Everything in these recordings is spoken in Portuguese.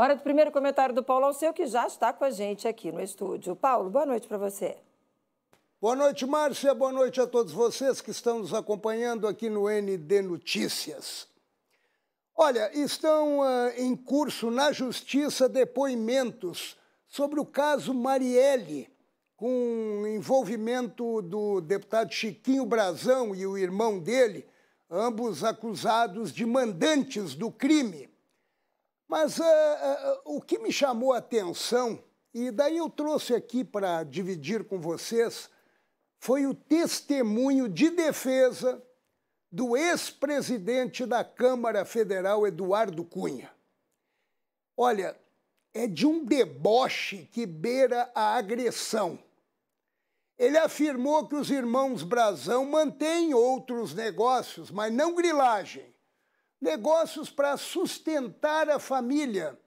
Hora do primeiro comentário do Paulo Alceu, que já está com a gente aqui no estúdio. Paulo, boa noite para você. Boa noite, Márcia. Boa noite a todos vocês que estão nos acompanhando aqui no ND Notícias. Olha, estão uh, em curso na Justiça depoimentos sobre o caso Marielle, com envolvimento do deputado Chiquinho Brazão e o irmão dele, ambos acusados de mandantes do crime. Mas uh, uh, o que me chamou a atenção, e daí eu trouxe aqui para dividir com vocês, foi o testemunho de defesa do ex-presidente da Câmara Federal, Eduardo Cunha. Olha, é de um deboche que beira a agressão. Ele afirmou que os irmãos Brazão mantêm outros negócios, mas não grilagem. Negócios para sustentar a família.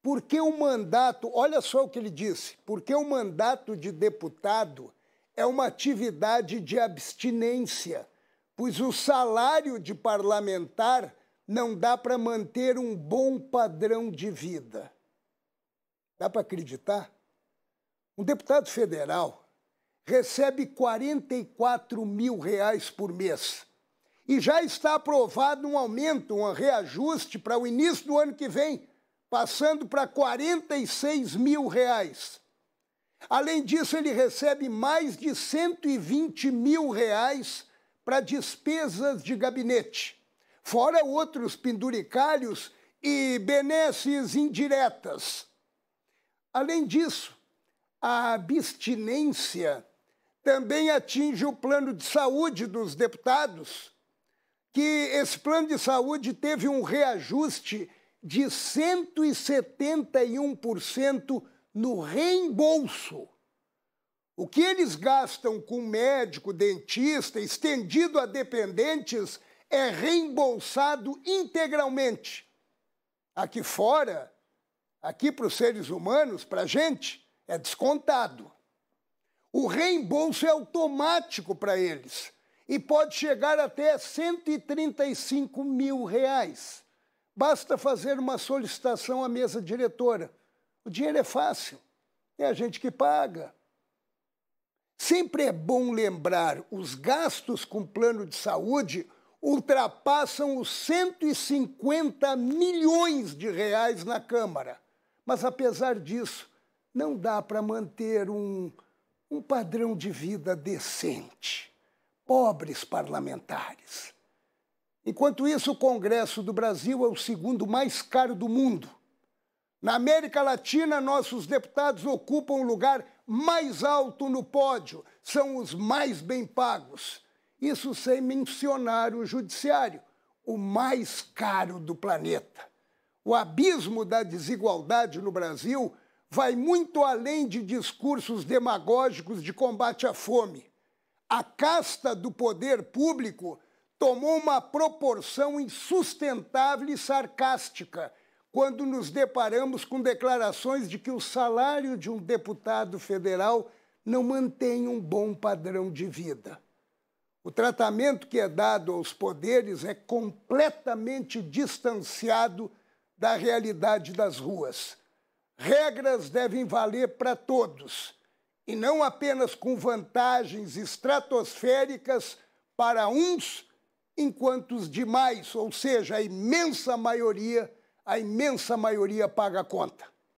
Porque o mandato, olha só o que ele disse, porque o mandato de deputado é uma atividade de abstinência, pois o salário de parlamentar não dá para manter um bom padrão de vida. Dá para acreditar? Um deputado federal recebe 44 mil reais por mês e já está aprovado um aumento, um reajuste para o início do ano que vem, passando para 46 mil reais. Além disso, ele recebe mais de 120 mil reais para despesas de gabinete, fora outros penduricalhos e benesses indiretas. Além disso, a abstinência também atinge o plano de saúde dos deputados que esse plano de saúde teve um reajuste de 171% no reembolso. O que eles gastam com médico, dentista, estendido a dependentes, é reembolsado integralmente. Aqui fora, aqui para os seres humanos, para a gente, é descontado. O reembolso é automático para eles e pode chegar até 135 mil reais. Basta fazer uma solicitação à mesa diretora. O dinheiro é fácil, é a gente que paga. Sempre é bom lembrar: os gastos com plano de saúde ultrapassam os 150 milhões de reais na Câmara. Mas, apesar disso, não dá para manter um, um padrão de vida decente pobres parlamentares. Enquanto isso, o Congresso do Brasil é o segundo mais caro do mundo. Na América Latina, nossos deputados ocupam o lugar mais alto no pódio, são os mais bem pagos. Isso sem mencionar o judiciário, o mais caro do planeta. O abismo da desigualdade no Brasil vai muito além de discursos demagógicos de combate à fome a casta do poder público tomou uma proporção insustentável e sarcástica quando nos deparamos com declarações de que o salário de um deputado federal não mantém um bom padrão de vida. O tratamento que é dado aos poderes é completamente distanciado da realidade das ruas. Regras devem valer para todos e não apenas com vantagens estratosféricas para uns, enquanto os demais, ou seja, a imensa maioria, a imensa maioria paga a conta.